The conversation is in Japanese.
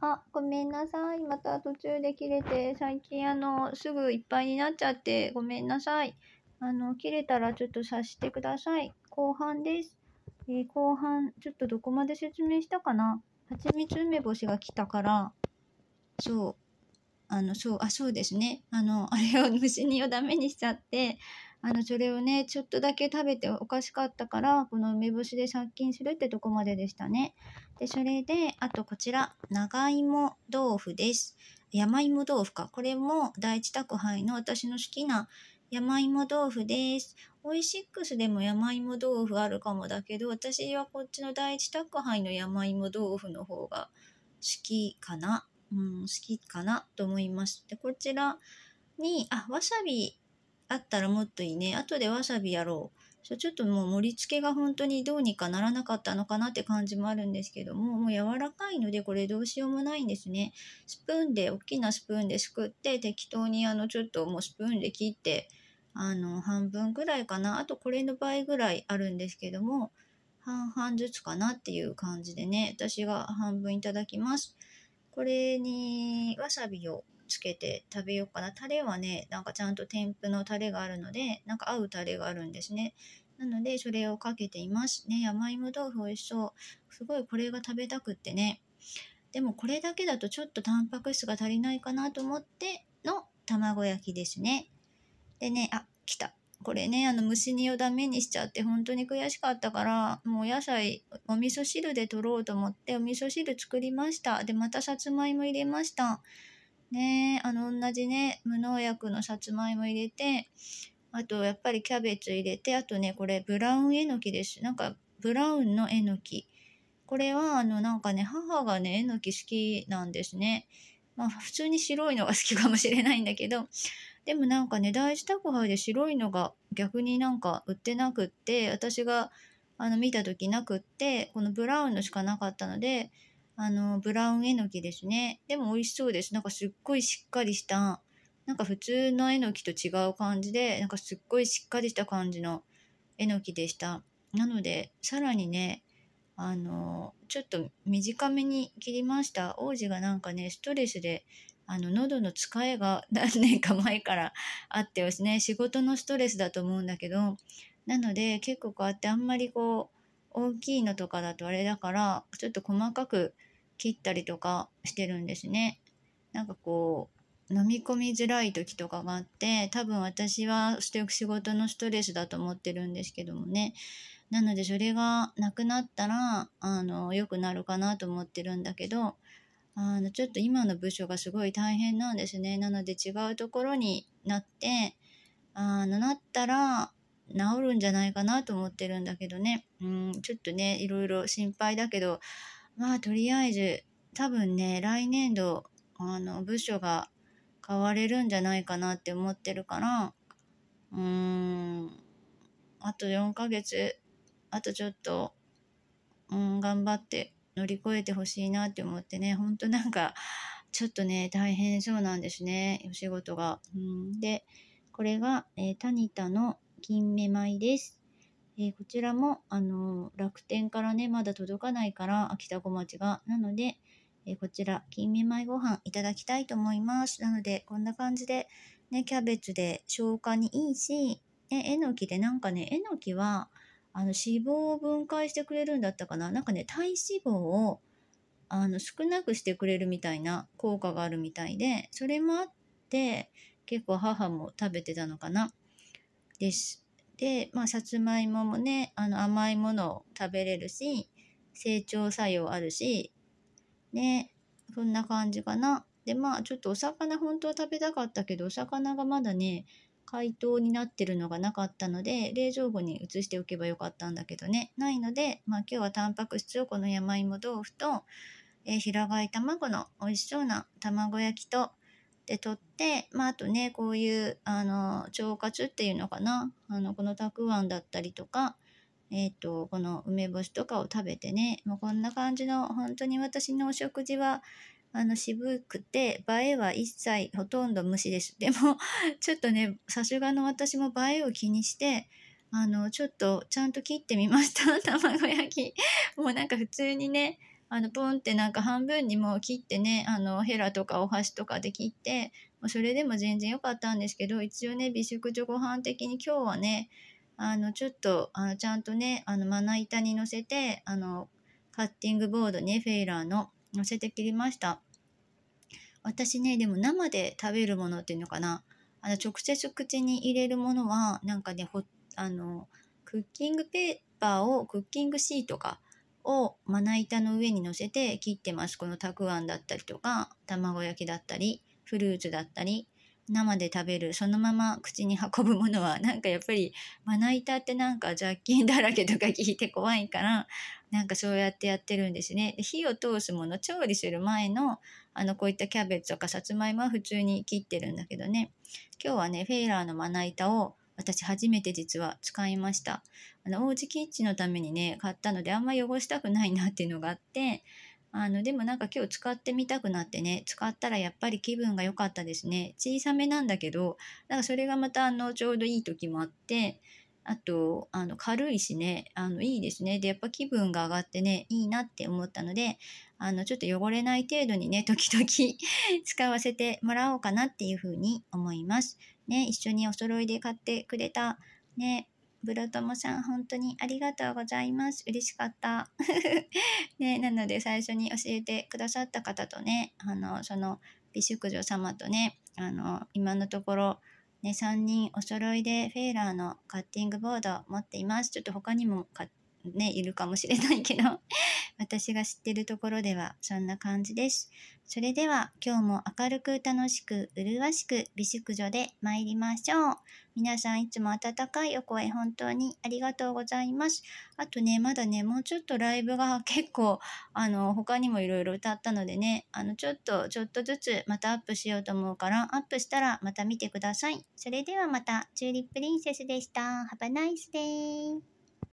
あ、ごめんなさい。また途中で切れて、最近あの、すぐいっぱいになっちゃって、ごめんなさい。あの、切れたらちょっと察してください。後半です。えー、後半、ちょっとどこまで説明したかな蜂蜜梅干しが来たから、そう、あの、そう、あ、そうですね。あの、あれを虫によダメにしちゃって、あのそれをねちょっとだけ食べておかしかったからこの梅干しで殺菌するってとこまででしたね。でそれであとこちら長芋豆腐です。山芋豆腐かこれも第一宅配の私の好きな山芋豆腐です。オイシックスでも山芋豆腐あるかもだけど私はこっちの第一宅配の山芋豆腐の方が好きかな、うん、好きかなと思います。でこちらにあわさびあったらもっといいね。後でわさびやろう。そうちょっともう盛り付けが本当にどうにかならなかったのかなって感じもあるんですけども、もう柔らかいのでこれどうしようもないんですね。スプーンで、大きなスプーンですくって適当にあのちょっともうスプーンで切って、あの半分ぐらいかな。あとこれの倍ぐらいあるんですけども、半々ずつかなっていう感じでね、私が半分いただきます。これにわさびをつけて食べようかな。タレはね、なんかちゃんと添付のタレがあるので、なんか合うタレがあるんですね。なので、それをかけています。ね、山芋豆腐美味しそう。すごいこれが食べたくってね。でもこれだけだとちょっとタンパク質が足りないかなと思っての卵焼きですね。でね、あ、来た。これね、あの、虫煮をダメにしちゃって本当に悔しかったから、もう野菜、お味噌汁で取ろうと思ってお味噌汁作りました。で、またさつまいも入れました。ねあの同じね無農薬のさつまいも入れてあとやっぱりキャベツ入れてあとねこれブラウンえのきですなんかブラウンのえのきこれはあのなんかね母がねえのき好きなんですねまあ普通に白いのが好きかもしれないんだけどでもなんかね大事宅配で白いのが逆になんか売ってなくって私があの見た時なくってこのブラウンのしかなかったのであの、ブラウンえのきですね。でも美味しそうです。なんかすっごいしっかりした、なんか普通のえのきと違う感じで、なんかすっごいしっかりした感じのえのきでした。なので、さらにね、あの、ちょっと短めに切りました。王子がなんかね、ストレスで、あの、喉の使えが何年か前からあってですね、仕事のストレスだと思うんだけど、なので結構こうやってあんまりこう、大きいのとかだとあれだから、ちょっと細かく切ったりとかしてるんですね。なんかこう飲み込みづらい時とかがあって多分私はしておく仕事のストレスだと思ってるんですけどもねなのでそれがなくなったらあの良くなるかなと思ってるんだけどあのちょっと今の部署がすごい大変なんですねなので違うところになってあのなったら治るんじゃないかなと思ってるんだけどねうんちょっとねいろいろ心配だけどまあとりあえず多分ね来年度あの部署が変われるんじゃないかなって思ってるからうーんあと4ヶ月あとちょっと、うん、頑張って乗り越えてほしいなって思ってねほんとなんかちょっとね大変そうなんですねお仕事が。うん、でこれが、えー、タニタの金目舞です。えー、こちらも、あのー、楽天からね、まだ届かないから、秋田小町が。なので、えー、こちら、金目米ご飯いただきたいと思います。なので、こんな感じで、ね、キャベツで消化にいいし、ね、えのきでなんかね、えのきは、あの、脂肪を分解してくれるんだったかな。なんかね、体脂肪を、あの、少なくしてくれるみたいな効果があるみたいで、それもあって、結構母も食べてたのかな。です。で、まあ、さつまいももねあの甘いものを食べれるし成長作用あるしねそんな感じかな。でまあちょっとお魚本当は食べたかったけどお魚がまだね解凍になってるのがなかったので冷蔵庫に移しておけばよかったんだけどねないので、まあ、今日はタンパク質をこの山芋豆腐と、え平飼い卵の美味しそうな卵焼きとで取って、まあ、あとねこういうあの腸活っていうのかなあのこのたくあんだったりとか、えーと、とこの梅干しとかを食べてねもうこんな感じの本当に私のお食事はあの渋くて映えは一切ほとんど無視ですでも ちょっとねさすがの私も映えを気にしてあのちょっとちゃんと切ってみました 卵焼きもうなんか普通にねあのポンってなんか半分にもう切ってねあのヘラとかお箸とかで切ってそれでも全然良かったんですけど一応ね美食女ご飯的に今日はねあのちょっとあのちゃんとねあのまな板に乗せてあのカッティングボードねフェイラーののせて切りました私ねでも生で食べるものっていうのかなあの直接口に入れるものはなんかねほあのクッキングペーパーをクッキングシートかをまな板の上に乗せて切ってます。このたくあんだったりとか卵焼きだったりフルーツだったり生で食べるそのまま口に運ぶものは なんかやっぱりまな板ってなんか雑菌だらけとか 聞いて怖いからなんかそうやってやってるんですね。で火を通すもの調理する前のあのこういったキャベツとかさつまいもは普通に切ってるんだけどね今日はねフェイラーのまな板を私初めて実は使いました。あの、おうちキッチンのためにね、買ったのであんま汚したくないなっていうのがあって、あの、でもなんか今日使ってみたくなってね、使ったらやっぱり気分が良かったですね。小さめなんだけど、なんかそれがまたあの、ちょうどいい時もあって、あと、あの、軽いしね、あの、いいですね。で、やっぱ気分が上がってね、いいなって思ったので、あの、ちょっと汚れない程度にね、時々 使わせてもらおうかなっていうふうに思います。ね、一緒にお揃いで買ってくれた、ね、ブロトモさん、本当にありがとうございます。嬉しかった。ね、なので、最初に教えてくださった方とね、あの、その、美淑女様とね、あの、今のところ、ね、3人お揃いでフェーラーのカッティングボード持っています。ちょっと他にも買っね、いるかもしれないけど、私が知ってるところではそんな感じです。それでは今日も明るく楽しく麗しく美淑女で参りましょう。皆さんいつも温かいお声本当にありがとうございます。あとね、まだね、もうちょっとライブが 結構、あの、他にもいろいろ歌ったのでね、あの、ちょっと、ちょっとずつまたアップしようと思うから、アップしたらまた見てください。それではまた、チューリップリンセスでした。Have a nice day!